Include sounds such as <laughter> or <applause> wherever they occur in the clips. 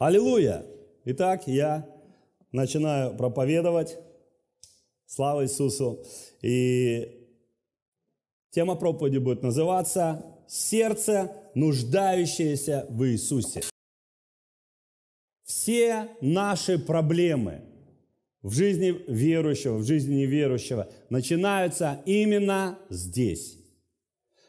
Аллилуйя! Итак, я начинаю проповедовать. Слава Иисусу! И тема проповеди будет называться «Сердце, нуждающееся в Иисусе». Все наши проблемы в жизни верующего, в жизни неверующего начинаются именно здесь.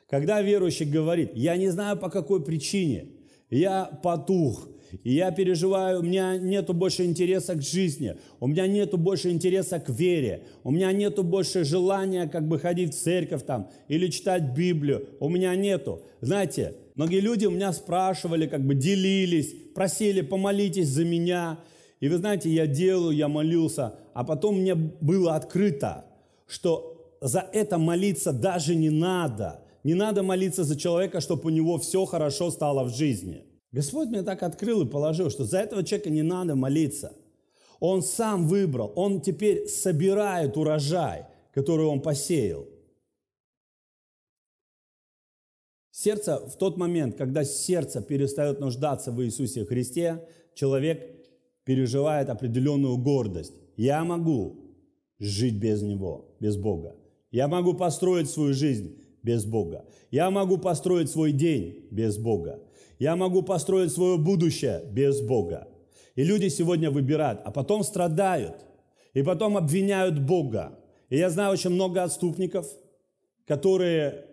Когда верующий говорит, я не знаю по какой причине, я потух, и я переживаю, у меня нету больше интереса к жизни, у меня нету больше интереса к вере, у меня нету больше желания как бы ходить в церковь там или читать Библию, у меня нету. Знаете, многие люди у меня спрашивали, как бы делились, просили, помолитесь за меня. И вы знаете, я делаю, я молился, а потом мне было открыто, что за это молиться даже не надо. Не надо молиться за человека, чтобы у него все хорошо стало в жизни – Господь мне так открыл и положил, что за этого человека не надо молиться. Он сам выбрал, он теперь собирает урожай, который он посеял. Сердце в тот момент, когда сердце перестает нуждаться в Иисусе Христе, человек переживает определенную гордость. Я могу жить без Него, без Бога. Я могу построить свою жизнь без Бога. Я могу построить свой день без Бога. Я могу построить свое будущее без Бога. И люди сегодня выбирают, а потом страдают, и потом обвиняют Бога. И я знаю очень много отступников, которые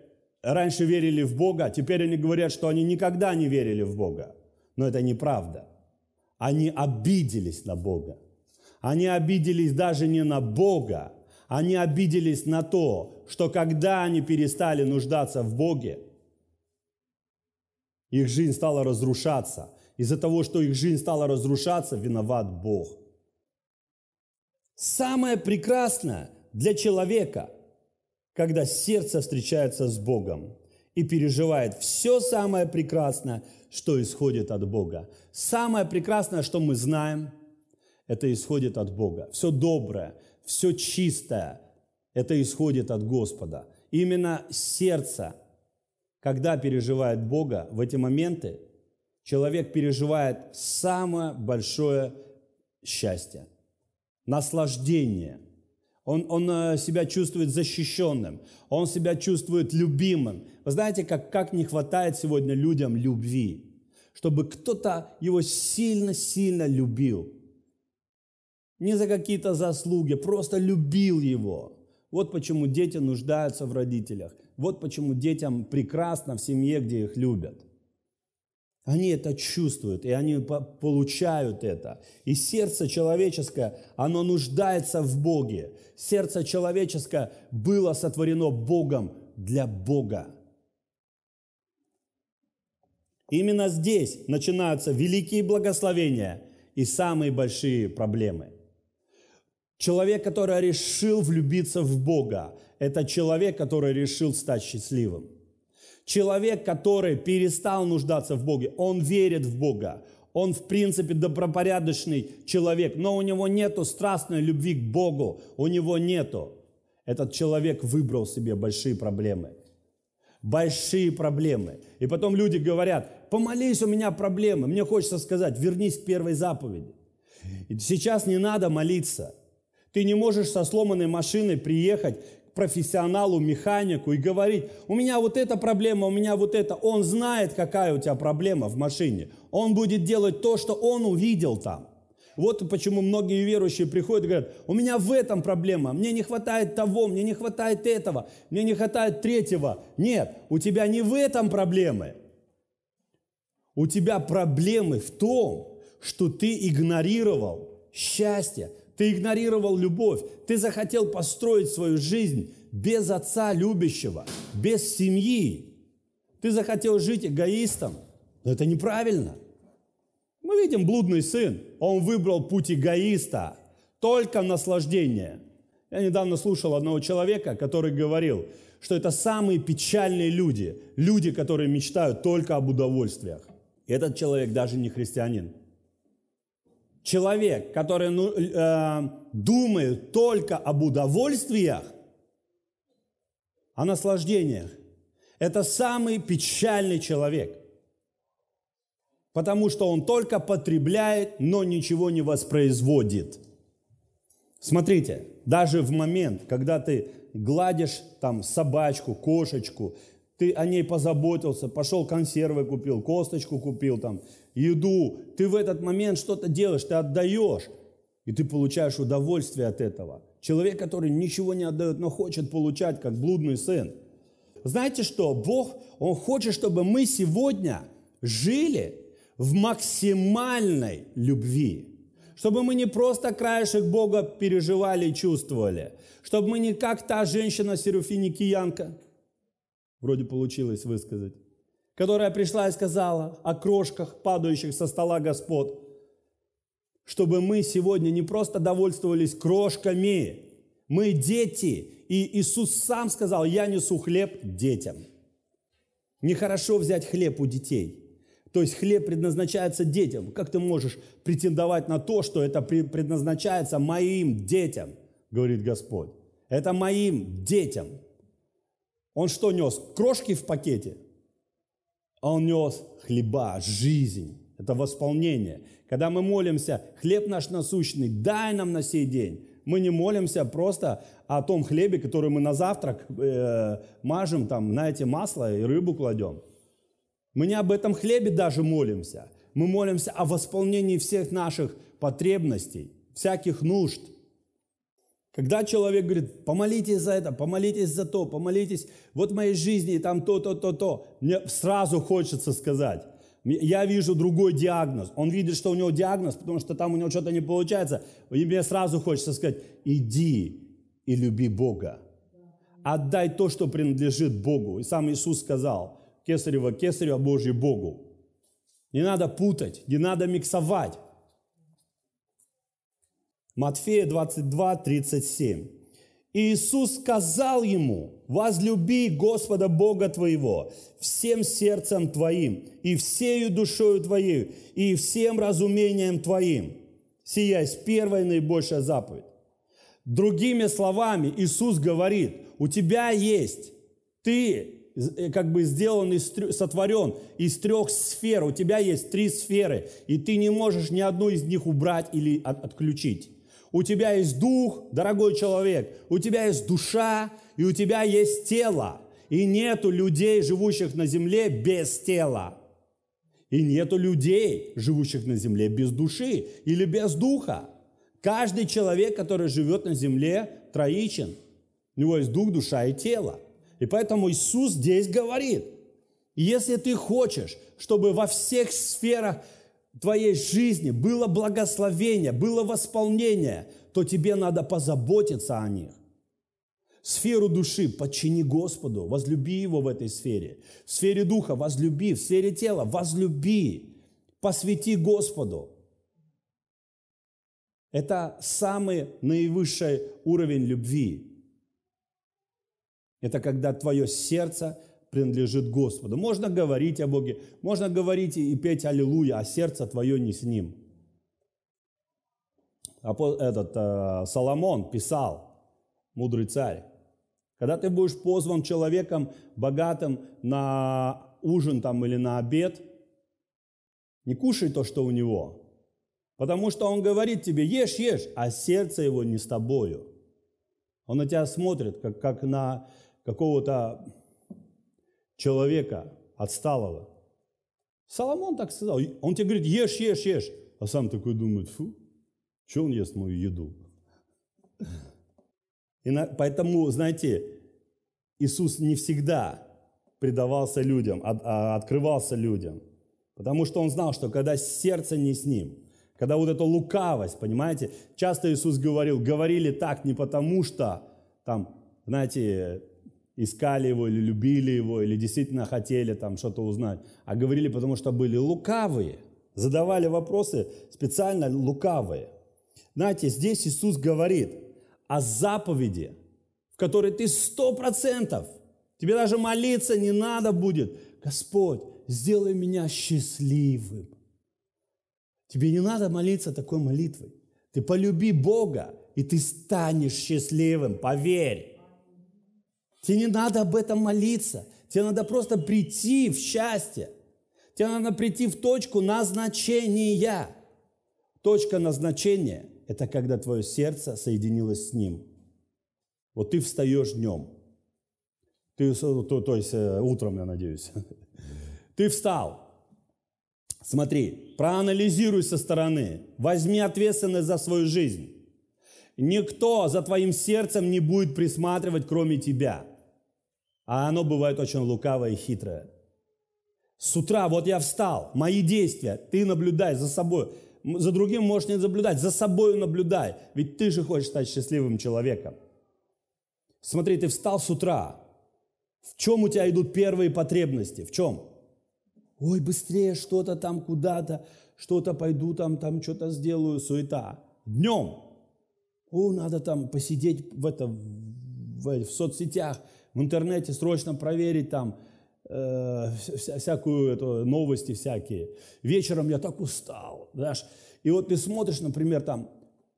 раньше верили в Бога, а теперь они говорят, что они никогда не верили в Бога. Но это неправда. Они обиделись на Бога. Они обиделись даже не на Бога, они обиделись на то, что когда они перестали нуждаться в Боге, их жизнь стала разрушаться. Из-за того, что их жизнь стала разрушаться, виноват Бог. Самое прекрасное для человека, когда сердце встречается с Богом и переживает все самое прекрасное, что исходит от Бога. Самое прекрасное, что мы знаем, это исходит от Бога. Все доброе, все чистое, это исходит от Господа. Именно сердце – когда переживает Бога, в эти моменты человек переживает самое большое счастье, наслаждение. Он, он э, себя чувствует защищенным, он себя чувствует любимым. Вы знаете, как, как не хватает сегодня людям любви, чтобы кто-то его сильно-сильно любил. Не за какие-то заслуги, просто любил его. Вот почему дети нуждаются в родителях – вот почему детям прекрасно в семье, где их любят. Они это чувствуют, и они получают это. И сердце человеческое, оно нуждается в Боге. Сердце человеческое было сотворено Богом для Бога. Именно здесь начинаются великие благословения и самые большие проблемы. Человек, который решил влюбиться в Бога, это человек, который решил стать счастливым. Человек, который перестал нуждаться в Боге, он верит в Бога, он в принципе добропорядочный человек, но у него нету страстной любви к Богу, у него нету. Этот человек выбрал себе большие проблемы. Большие проблемы. И потом люди говорят, помолись, у меня проблемы. Мне хочется сказать, вернись к первой заповеди. Сейчас не надо молиться. Ты не можешь со сломанной машиной приехать профессионалу, механику и говорить, у меня вот эта проблема, у меня вот это. Он знает, какая у тебя проблема в машине. Он будет делать то, что он увидел там. Вот почему многие верующие приходят и говорят, у меня в этом проблема, мне не хватает того, мне не хватает этого, мне не хватает третьего. Нет, у тебя не в этом проблемы. У тебя проблемы в том, что ты игнорировал счастье, ты игнорировал любовь. Ты захотел построить свою жизнь без отца любящего, без семьи. Ты захотел жить эгоистом. Но это неправильно. Мы видим блудный сын. Он выбрал путь эгоиста. Только наслаждение. Я недавно слушал одного человека, который говорил, что это самые печальные люди. Люди, которые мечтают только об удовольствиях. И этот человек даже не христианин человек, который ну, э, думает только об удовольствиях, о наслаждениях, это самый печальный человек. Потому что он только потребляет, но ничего не воспроизводит. Смотрите, даже в момент, когда ты гладишь там собачку, кошечку, ты о ней позаботился, пошел консервы купил, косточку купил, там, еду, ты в этот момент что-то делаешь, ты отдаешь, и ты получаешь удовольствие от этого. Человек, который ничего не отдает, но хочет получать, как блудный сын. Знаете что? Бог, Он хочет, чтобы мы сегодня жили в максимальной любви. Чтобы мы не просто краешек Бога переживали и чувствовали. Чтобы мы не как та женщина-серафиникиянка, вроде получилось высказать, которая пришла и сказала о крошках, падающих со стола Господ, чтобы мы сегодня не просто довольствовались крошками, мы дети, и Иисус сам сказал, я несу хлеб детям. Нехорошо взять хлеб у детей – то есть хлеб предназначается детям. Как ты можешь претендовать на то, что это предназначается моим детям, говорит Господь. Это моим детям. Он что нес? Крошки в пакете? А он нес хлеба, жизнь. Это восполнение. Когда мы молимся, хлеб наш насущный, дай нам на сей день. Мы не молимся просто о том хлебе, который мы на завтрак э, мажем, там, знаете, масло и рыбу кладем. Мы не об этом хлебе даже молимся. Мы молимся о восполнении всех наших потребностей, всяких нужд – когда человек говорит, помолитесь за это, помолитесь за то, помолитесь, вот в моей жизни там то, то, то, то, мне сразу хочется сказать, я вижу другой диагноз. Он видит, что у него диагноз, потому что там у него что-то не получается. И мне сразу хочется сказать, иди и люби Бога. Отдай то, что принадлежит Богу. И сам Иисус сказал, кесарево кесарево, а Божье Богу. Не надо путать, не надо миксовать. Матфея 22, 37. И Иисус сказал ему, возлюби Господа Бога твоего всем сердцем твоим, и всею душою твоей, и всем разумением твоим. Сия есть первая наибольшая заповедь. Другими словами, Иисус говорит, у тебя есть, ты э, как бы сделан, из, сотворен из трех сфер, у тебя есть три сферы, и ты не можешь ни одну из них убрать или отключить. У тебя есть дух, дорогой человек, у тебя есть душа, и у тебя есть тело. И нету людей, живущих на земле без тела. И нету людей, живущих на земле без души или без духа. Каждый человек, который живет на земле, троичен. У него есть дух, душа и тело. И поэтому Иисус здесь говорит, если ты хочешь, чтобы во всех сферах твоей жизни было благословение, было восполнение, то тебе надо позаботиться о них. Сферу души подчини Господу, возлюби Его в этой сфере. В сфере духа возлюби, в сфере тела возлюби, посвяти Господу. Это самый наивысший уровень любви. Это когда твое сердце принадлежит Господу. Можно говорить о Боге, можно говорить и петь «Аллилуйя», а сердце твое не с Ним. Этот э, Соломон писал, мудрый царь, когда ты будешь позван человеком богатым на ужин там или на обед, не кушай то, что у него, потому что он говорит тебе, ешь, ешь, а сердце его не с тобою. Он на тебя смотрит, как, как на какого-то человека отсталого. Соломон так сказал. Он тебе говорит, ешь, ешь, ешь. А сам такой думает, фу, что он ест мою еду? И на, поэтому, знаете, Иисус не всегда предавался людям, от, а, открывался людям. Потому что он знал, что когда сердце не с ним, когда вот эта лукавость, понимаете, часто Иисус говорил, говорили так не потому что, там, знаете, искали его или любили его, или действительно хотели там что-то узнать, а говорили, потому что были лукавые, задавали вопросы специально лукавые. Знаете, здесь Иисус говорит о заповеди, в которой ты сто процентов, тебе даже молиться не надо будет. Господь, сделай меня счастливым. Тебе не надо молиться такой молитвой. Ты полюби Бога, и ты станешь счастливым, поверь. Тебе не надо об этом молиться. Тебе надо просто прийти в счастье. Тебе надо прийти в точку назначения. Точка назначения – это когда твое сердце соединилось с Ним. Вот ты встаешь днем. Ты, ну, то, то есть э, утром, я надеюсь. <laughs> Ты встал. Смотри, проанализируй со стороны. Возьми ответственность за свою жизнь. Никто за твоим сердцем не будет присматривать, кроме тебя а оно бывает очень лукавое и хитрое. С утра вот я встал, мои действия, ты наблюдай за собой. За другим можешь не наблюдать, за собой наблюдай, ведь ты же хочешь стать счастливым человеком. Смотри, ты встал с утра, в чем у тебя идут первые потребности? В чем? Ой, быстрее что-то там куда-то, что-то пойду там, там что-то сделаю, суета. Днем. О, надо там посидеть в, это, в, в соцсетях, в интернете срочно проверить там э, всякую это, новости всякие. Вечером я так устал, знаешь. И вот ты смотришь, например, там,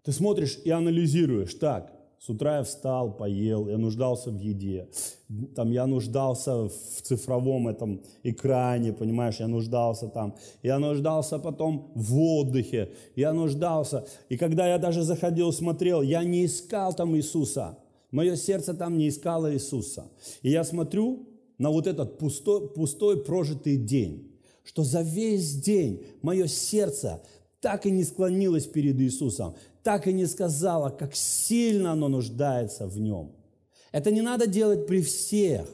ты смотришь и анализируешь, так, с утра я встал, поел, я нуждался в еде, там, я нуждался в цифровом этом экране, понимаешь, я нуждался там, я нуждался потом в отдыхе, я нуждался. И когда я даже заходил, смотрел, я не искал там Иисуса, Мое сердце там не искало Иисуса. И я смотрю на вот этот пустой, пустой прожитый день, что за весь день мое сердце так и не склонилось перед Иисусом, так и не сказала, как сильно оно нуждается в нем. Это не надо делать при всех.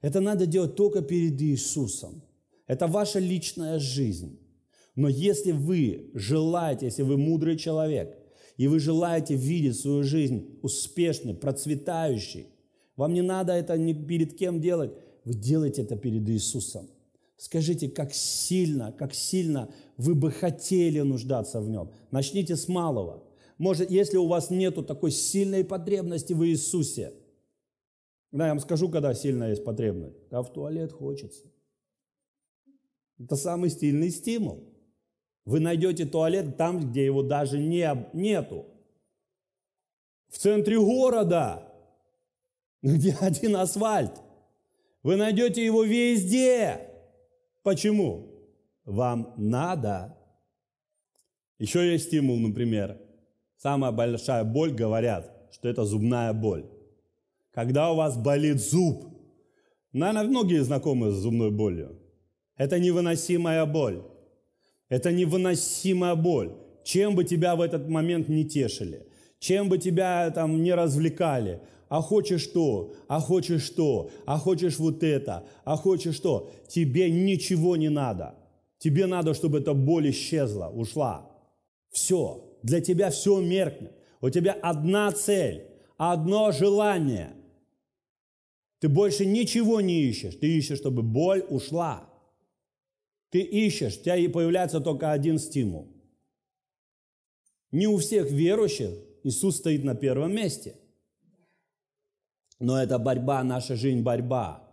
Это надо делать только перед Иисусом. Это ваша личная жизнь. Но если вы желаете, если вы мудрый человек, и вы желаете видеть свою жизнь успешной, процветающей, вам не надо это ни перед кем делать, вы делаете это перед Иисусом. Скажите, как сильно, как сильно вы бы хотели нуждаться в Нем. Начните с малого. Может, если у вас нет такой сильной потребности в Иисусе, да, я вам скажу, когда сильная есть потребность. Когда в туалет хочется. Это самый сильный стимул. Вы найдете туалет там, где его даже не, нету. В центре города, где <laughs> один асфальт. Вы найдете его везде. Почему? Вам надо. Еще есть стимул, например. Самая большая боль, говорят, что это зубная боль. Когда у вас болит зуб, наверное, многие знакомы с зубной болью. Это невыносимая боль. Это невыносимая боль. Чем бы тебя в этот момент не тешили, чем бы тебя там не развлекали, а хочешь то, а хочешь что, а хочешь вот это, а хочешь что? тебе ничего не надо. Тебе надо, чтобы эта боль исчезла, ушла. Все. Для тебя все меркнет. У тебя одна цель, одно желание. Ты больше ничего не ищешь. Ты ищешь, чтобы боль ушла. Ты ищешь, у тебя и появляется только один стимул. Не у всех верующих Иисус стоит на первом месте. Но это борьба, наша жизнь борьба.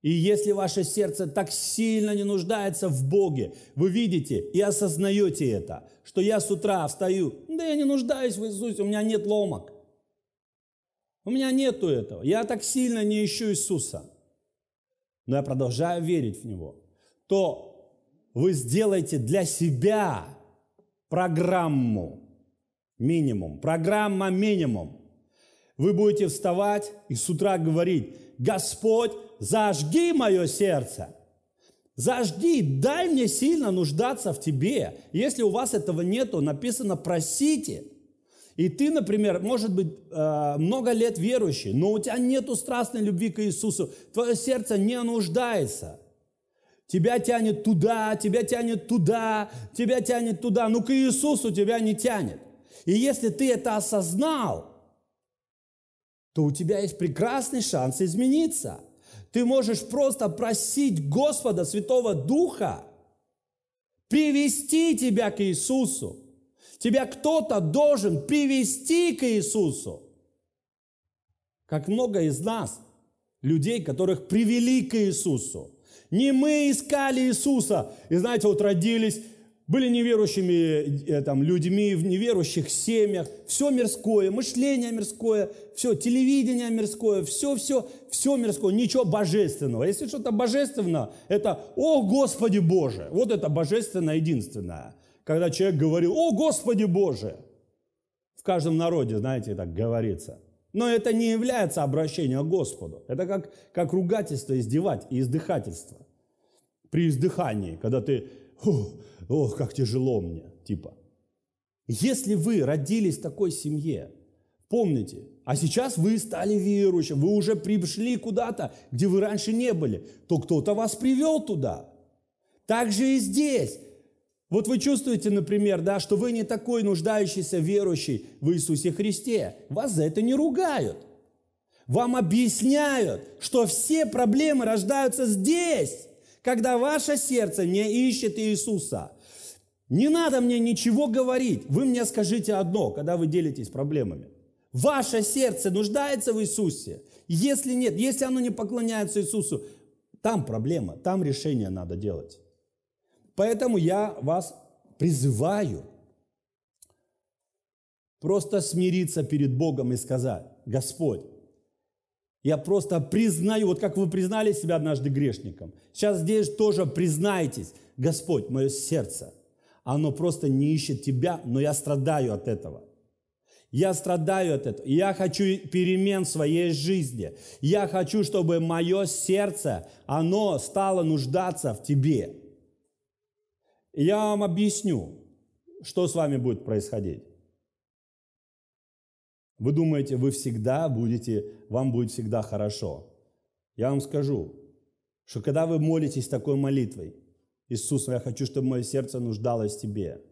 И если ваше сердце так сильно не нуждается в Боге, вы видите и осознаете это, что я с утра встаю, да я не нуждаюсь в Иисусе, у меня нет ломок. У меня нету этого. Я так сильно не ищу Иисуса. Но я продолжаю верить в Него. То вы сделаете для себя программу минимум, программа минимум. Вы будете вставать и с утра говорить, Господь, зажги мое сердце. Зажги, дай мне сильно нуждаться в тебе. Если у вас этого нету, написано «просите». И ты, например, может быть, э, много лет верующий, но у тебя нету страстной любви к Иисусу, твое сердце не нуждается. Тебя тянет туда, тебя тянет туда, тебя тянет туда. Ну к Иисусу тебя не тянет. И если ты это осознал, то у тебя есть прекрасный шанс измениться. Ты можешь просто просить Господа Святого Духа привести тебя к Иисусу. Тебя кто-то должен привести к Иисусу. Как много из нас, людей, которых привели к Иисусу. Не мы искали Иисуса. И знаете, вот родились, были неверующими э, там, людьми в неверующих семьях. Все мирское, мышление мирское, все, телевидение мирское, все, все, все мирское, ничего божественного. Если что-то божественное, это «О, Господи Боже!» Вот это божественное единственное. Когда человек говорил «О, Господи Боже!» В каждом народе, знаете, так говорится – но это не является обращением к Господу. Это как, как ругательство, издевать и издыхательство. При издыхании, когда ты «Ох, как тяжело мне», типа. Если вы родились в такой семье, помните, а сейчас вы стали верующим, вы уже пришли куда-то, где вы раньше не были, то кто-то вас привел туда. Так же и здесь. Вот вы чувствуете, например, да, что вы не такой нуждающийся верующий в Иисусе Христе. Вас за это не ругают. Вам объясняют, что все проблемы рождаются здесь, когда ваше сердце не ищет Иисуса. Не надо мне ничего говорить. Вы мне скажите одно, когда вы делитесь проблемами. Ваше сердце нуждается в Иисусе. Если нет, если оно не поклоняется Иисусу, там проблема, там решение надо делать. Поэтому я вас призываю просто смириться перед Богом и сказать, Господь, я просто признаю, вот как вы признали себя однажды грешником, сейчас здесь тоже признайтесь, Господь, мое сердце, оно просто не ищет Тебя, но я страдаю от этого. Я страдаю от этого. Я хочу перемен в своей жизни. Я хочу, чтобы мое сердце, оно стало нуждаться в Тебе я вам объясню, что с вами будет происходить. Вы думаете, вы всегда будете, вам будет всегда хорошо. Я вам скажу, что когда вы молитесь такой молитвой, Иисус, я хочу, чтобы мое сердце нуждалось в Тебе,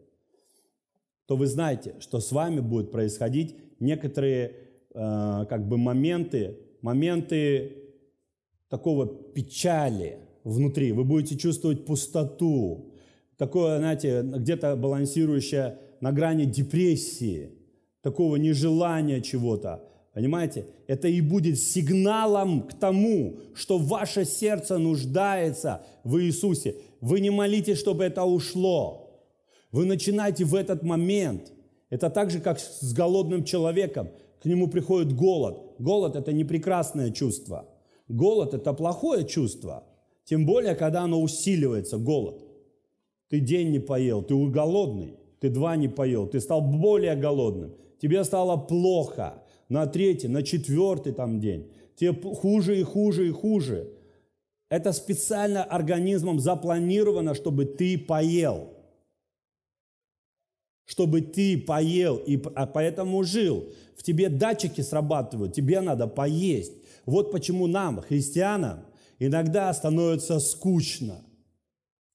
то вы знаете, что с вами будут происходить некоторые э, как бы моменты, моменты такого печали внутри. Вы будете чувствовать пустоту, такое, знаете, где-то балансирующее на грани депрессии, такого нежелания чего-то. Понимаете? Это и будет сигналом к тому, что ваше сердце нуждается в Иисусе. Вы не молитесь, чтобы это ушло. Вы начинаете в этот момент. Это так же, как с голодным человеком. К нему приходит голод. Голод – это не прекрасное чувство. Голод – это плохое чувство. Тем более, когда оно усиливается, голод. Ты день не поел, ты голодный, ты два не поел, ты стал более голодным, тебе стало плохо на третий, на четвертый там день, тебе хуже и хуже и хуже. Это специально организмом запланировано, чтобы ты поел. Чтобы ты поел и а поэтому жил. В тебе датчики срабатывают, тебе надо поесть. Вот почему нам, христианам, иногда становится скучно.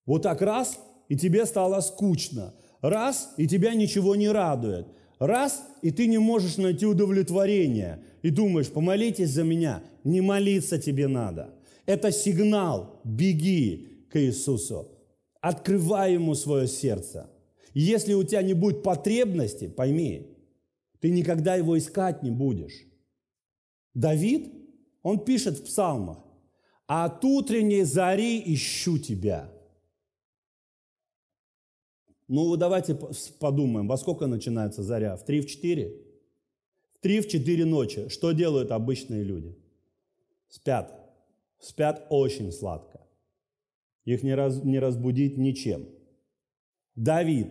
Вот так раз и тебе стало скучно. Раз, и тебя ничего не радует. Раз, и ты не можешь найти удовлетворение. И думаешь, помолитесь за меня. Не молиться тебе надо. Это сигнал, беги к Иисусу. Открывай Ему свое сердце. Если у тебя не будет потребности, пойми, ты никогда его искать не будешь. Давид, он пишет в псалмах, «От утренней зари ищу тебя». Ну, давайте подумаем, во сколько начинается заря? В 3, в 4? В 3, в 4 ночи. Что делают обычные люди? Спят. Спят очень сладко. Их не, раз, не разбудить ничем. Давид,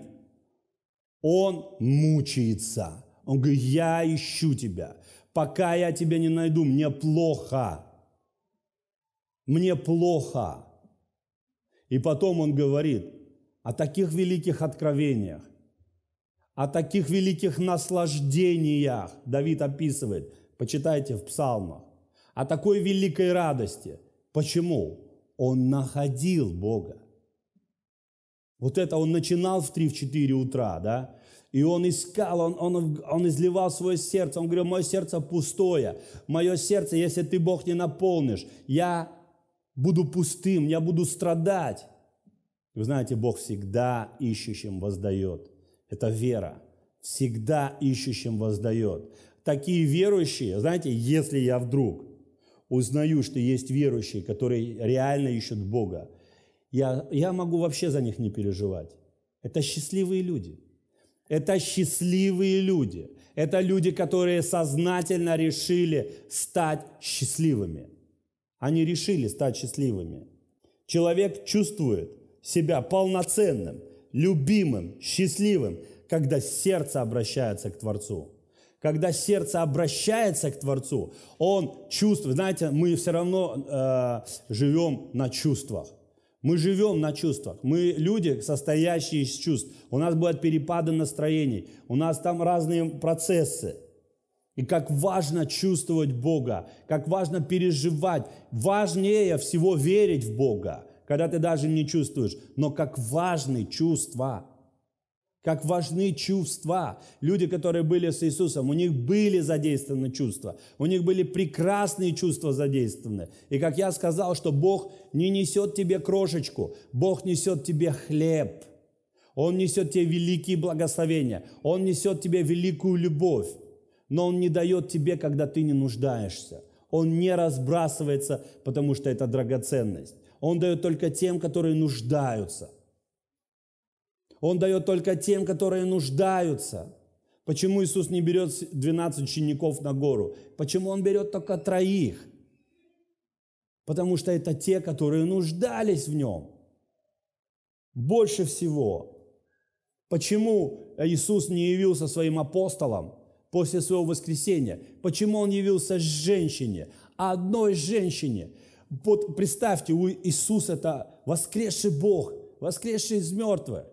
он мучается. Он говорит, я ищу тебя. Пока я тебя не найду, мне плохо. Мне плохо. И потом он говорит, о таких великих откровениях, о таких великих наслаждениях Давид описывает, почитайте в псалмах, о такой великой радости. Почему? Он находил Бога. Вот это он начинал в 3-4 утра, да? И он искал, он, он, он изливал свое сердце. Он говорил, мое сердце пустое. Мое сердце, если ты Бог не наполнишь, я буду пустым, я буду страдать. Вы знаете, Бог всегда ищущим воздает. Это вера. Всегда ищущим воздает. Такие верующие, знаете, если я вдруг узнаю, что есть верующие, которые реально ищут Бога, я, я могу вообще за них не переживать. Это счастливые люди. Это счастливые люди. Это люди, которые сознательно решили стать счастливыми. Они решили стать счастливыми. Человек чувствует – себя полноценным, любимым, счастливым, когда сердце обращается к Творцу. Когда сердце обращается к Творцу, он чувствует. Знаете, мы все равно э, живем на чувствах. Мы живем на чувствах. Мы люди, состоящие из чувств. У нас будут перепады настроений. У нас там разные процессы. И как важно чувствовать Бога, как важно переживать. Важнее всего верить в Бога когда ты даже не чувствуешь. Но как важны чувства. Как важны чувства. Люди, которые были с Иисусом, у них были задействованы чувства. У них были прекрасные чувства задействованы. И как я сказал, что Бог не несет тебе крошечку, Бог несет тебе хлеб. Он несет тебе великие благословения. Он несет тебе великую любовь. Но Он не дает тебе, когда ты не нуждаешься. Он не разбрасывается, потому что это драгоценность. Он дает только тем, которые нуждаются. Он дает только тем, которые нуждаются. Почему Иисус не берет 12 учеников на гору? Почему Он берет только троих? Потому что это те, которые нуждались в Нем. Больше всего. Почему Иисус не явился своим апостолом после своего воскресения? Почему Он явился женщине? Одной женщине – вот представьте, у Иисуса это воскресший Бог, воскресший из мертвых.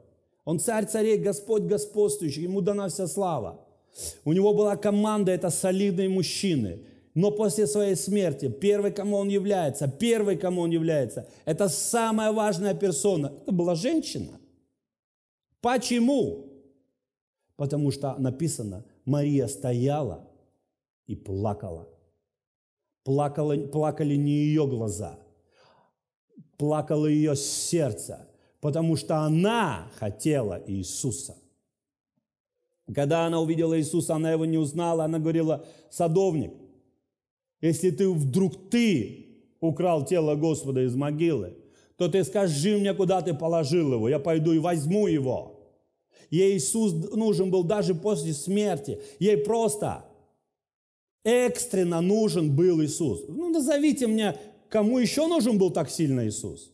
Он царь царей, Господь господствующий, ему дана вся слава. У него была команда, это солидные мужчины. Но после своей смерти, первый, кому он является, первый, кому он является, это самая важная персона, это была женщина. Почему? Потому что написано, Мария стояла и плакала. Плакало, плакали не ее глаза, плакало ее сердце, потому что она хотела Иисуса. Когда она увидела Иисуса, она его не узнала, она говорила, садовник, если ты вдруг ты украл тело Господа из могилы, то ты скажи мне, куда ты положил его, я пойду и возьму его. Ей Иисус нужен был даже после смерти. Ей просто Экстренно нужен был Иисус. Ну, назовите мне, кому еще нужен был так сильно Иисус?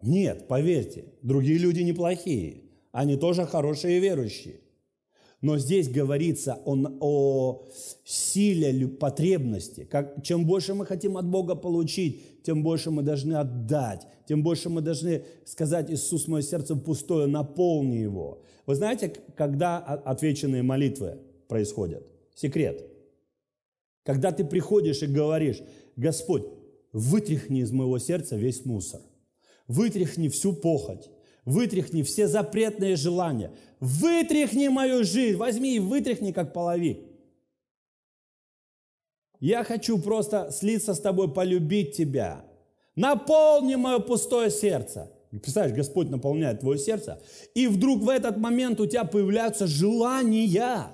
Нет, поверьте, другие люди неплохие. Они тоже хорошие верующие. Но здесь говорится он о силе потребности. Как, чем больше мы хотим от Бога получить, тем больше мы должны отдать, тем больше мы должны сказать, Иисус, мое сердце пустое, наполни его. Вы знаете, когда отвеченные молитвы происходят? секрет. Когда ты приходишь и говоришь, Господь, вытряхни из моего сердца весь мусор, вытряхни всю похоть, вытряхни все запретные желания, вытряхни мою жизнь, возьми и вытряхни как половик. Я хочу просто слиться с тобой, полюбить тебя. Наполни мое пустое сердце. Представляешь, Господь наполняет твое сердце. И вдруг в этот момент у тебя появляются желания.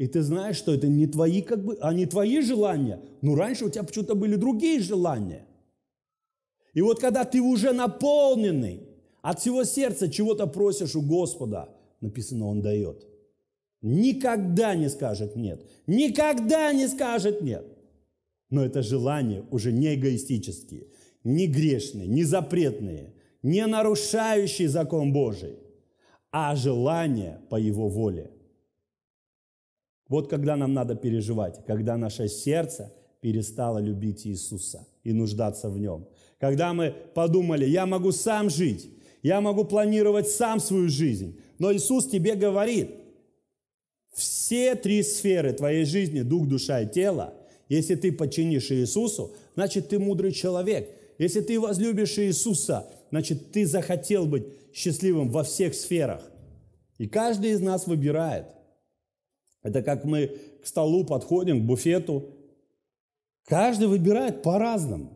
И ты знаешь, что это не твои, как бы, а не твои желания. Но раньше у тебя почему-то были другие желания. И вот когда ты уже наполненный, от всего сердца чего-то просишь у Господа, написано, Он дает. Никогда не скажет нет. Никогда не скажет нет. Но это желания уже не эгоистические, не грешные, не запретные, не нарушающие закон Божий, а желания по Его воле – вот когда нам надо переживать, когда наше сердце перестало любить Иисуса и нуждаться в Нем. Когда мы подумали, я могу сам жить, я могу планировать сам свою жизнь. Но Иисус тебе говорит, все три сферы твоей жизни, дух, душа и тело, если ты подчинишь Иисусу, значит ты мудрый человек. Если ты возлюбишь Иисуса, значит ты захотел быть счастливым во всех сферах. И каждый из нас выбирает – это как мы к столу подходим, к буфету. Каждый выбирает по-разному.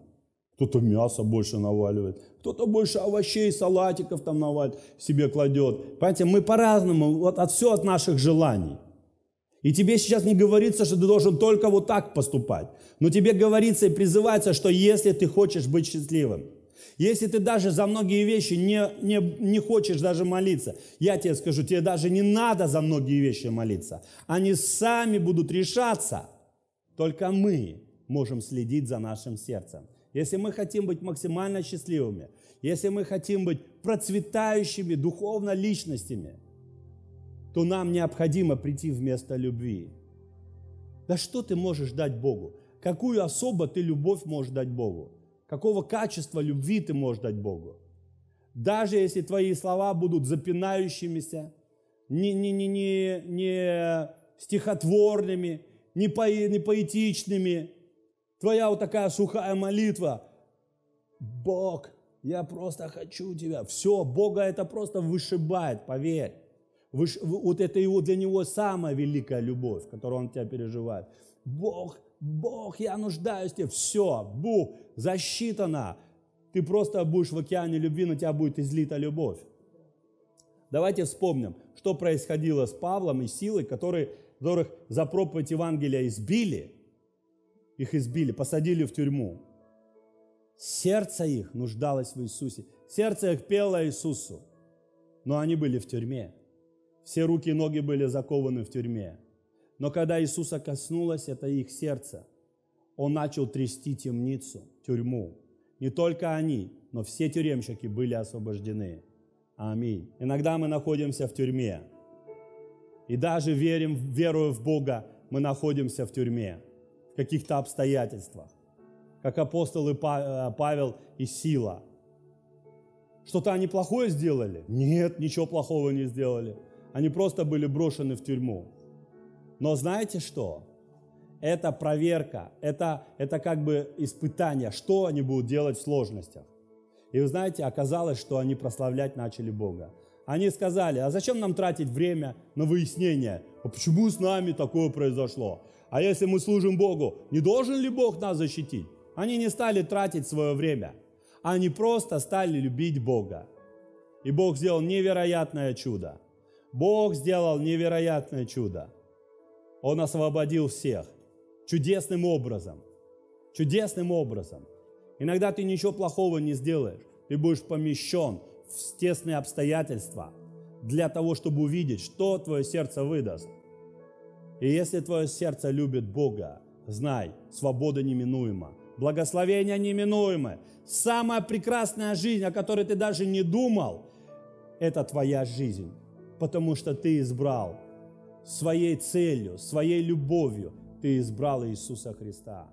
Кто-то мясо больше наваливает, кто-то больше овощей, салатиков там наваливает, себе кладет. Понимаете, мы по-разному, вот от все от наших желаний. И тебе сейчас не говорится, что ты должен только вот так поступать. Но тебе говорится и призывается, что если ты хочешь быть счастливым, если ты даже за многие вещи не, не, не хочешь даже молиться, я тебе скажу, тебе даже не надо за многие вещи молиться. Они сами будут решаться. Только мы можем следить за нашим сердцем. Если мы хотим быть максимально счастливыми, если мы хотим быть процветающими духовно личностями, то нам необходимо прийти вместо любви. Да что ты можешь дать Богу? Какую особо ты любовь можешь дать Богу? Какого качества любви ты можешь дать Богу? Даже если твои слова будут запинающимися, не, не, не, не, не стихотворными, не, по, не поэтичными, твоя вот такая сухая молитва, Бог, я просто хочу тебя. Все, Бога это просто вышибает, поверь. Выш... Вот это его для него самая великая любовь, которую он тебя переживает. Бог, Бог, я нуждаюсь в тебе. Все, бу, засчитано. Ты просто будешь в океане любви, на тебя будет излита любовь. Давайте вспомним, что происходило с Павлом и Силой, которые, которых за проповедь Евангелия избили. Их избили, посадили в тюрьму. Сердце их нуждалось в Иисусе. Сердце их пело Иисусу. Но они были в тюрьме. Все руки и ноги были закованы в тюрьме. Но когда Иисуса коснулось это их сердце, Он начал трясти темницу, тюрьму. Не только они, но все тюремщики были освобождены. Аминь. Иногда мы находимся в тюрьме. И даже верим, веруя в Бога, мы находимся в тюрьме, в каких-то обстоятельствах. Как апостолы э, Павел и Сила. Что-то они плохое сделали? Нет, ничего плохого не сделали. Они просто были брошены в тюрьму. Но знаете что? Это проверка, это, это как бы испытание, что они будут делать в сложностях. И вы знаете, оказалось, что они прославлять начали Бога. Они сказали, а зачем нам тратить время на выяснение, а почему с нами такое произошло? А если мы служим Богу, не должен ли Бог нас защитить? Они не стали тратить свое время, они просто стали любить Бога. И Бог сделал невероятное чудо. Бог сделал невероятное чудо. Он освободил всех. Чудесным образом. Чудесным образом. Иногда ты ничего плохого не сделаешь. Ты будешь помещен в тесные обстоятельства для того, чтобы увидеть, что твое сердце выдаст. И если твое сердце любит Бога, знай, свобода неминуема, благословение неминуемы. Самая прекрасная жизнь, о которой ты даже не думал, это твоя жизнь, потому что ты избрал своей целью, своей любовью ты избрал Иисуса Христа.